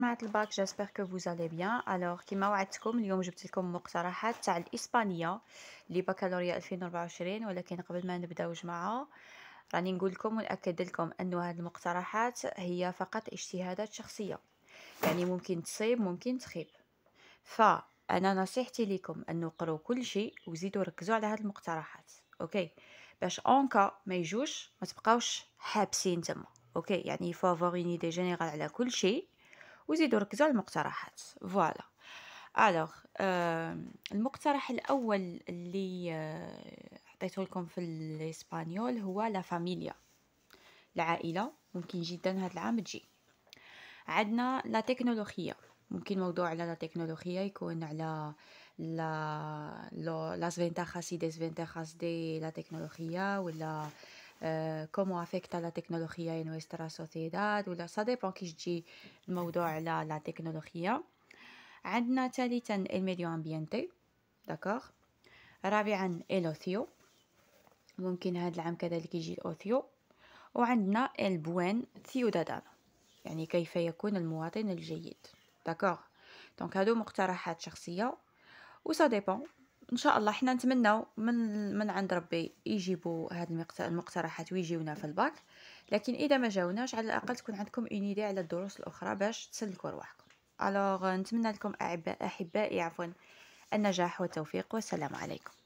جماعة الباك جاسبر كو فوز الي بيان الوغ كيما وعدتكم اليوم جبت لكم مقترحات تاع الاسبانيه لي بكالوريا 2024 ولكن قبل ما نبداو جماعه راني نقول لكم ونأكد لكم انه هذه المقترحات هي فقط اجتهادات شخصيه يعني ممكن تصيب ممكن تخيب فانا نصيحتي لكم انه قروا كل شيء وزيدوا ركزوا على هذه المقترحات اوكي باش اونكا ما يجوش ما تبقاوش حابسين تما اوكي يعني فافوريني دي جينيرال على كل شيء وزيدوا ركزوا على المقترحات فوالا الوغ آه المقترح الاول اللي آه عطيته لكم في الاسبانيول هو لا فاميليا العائله ممكن جدا هذا العام تجي عندنا لا تكنولوجيا ممكن موضوع على لا تكنولوجيا يكون على لا لا فينتاجاس اي ديزفينتاجاس دي لا تكنولوجيا ولا آه، كومو افيكتا لا تكنولوجيا en nuestra سوسيداد ولا سا ديبون كيش تجي الموضوع على لا تكنولوجيا عندنا ثالثا الميديو امبيانتي داكوغ رابعا الاوثيو ممكن هاد العام كذلك يجي الاوثيو وعندنا البوان ثيودادان يعني كيف يكون المواطن الجيد داكوغ دونك هادو مقترحات شخصيه وسا ديبون ان شاء الله حنا نتمنوا من من عند ربي يجيبوا هاد المقترحات ويجيونا في الباك لكن اذا ما جاوناش على الاقل تكون عندكم اون على الدروس الاخرى باش تسلكوا رواحكم الوغ نتمنى لكم اعباء احبائي عفوا النجاح والتوفيق والسلام عليكم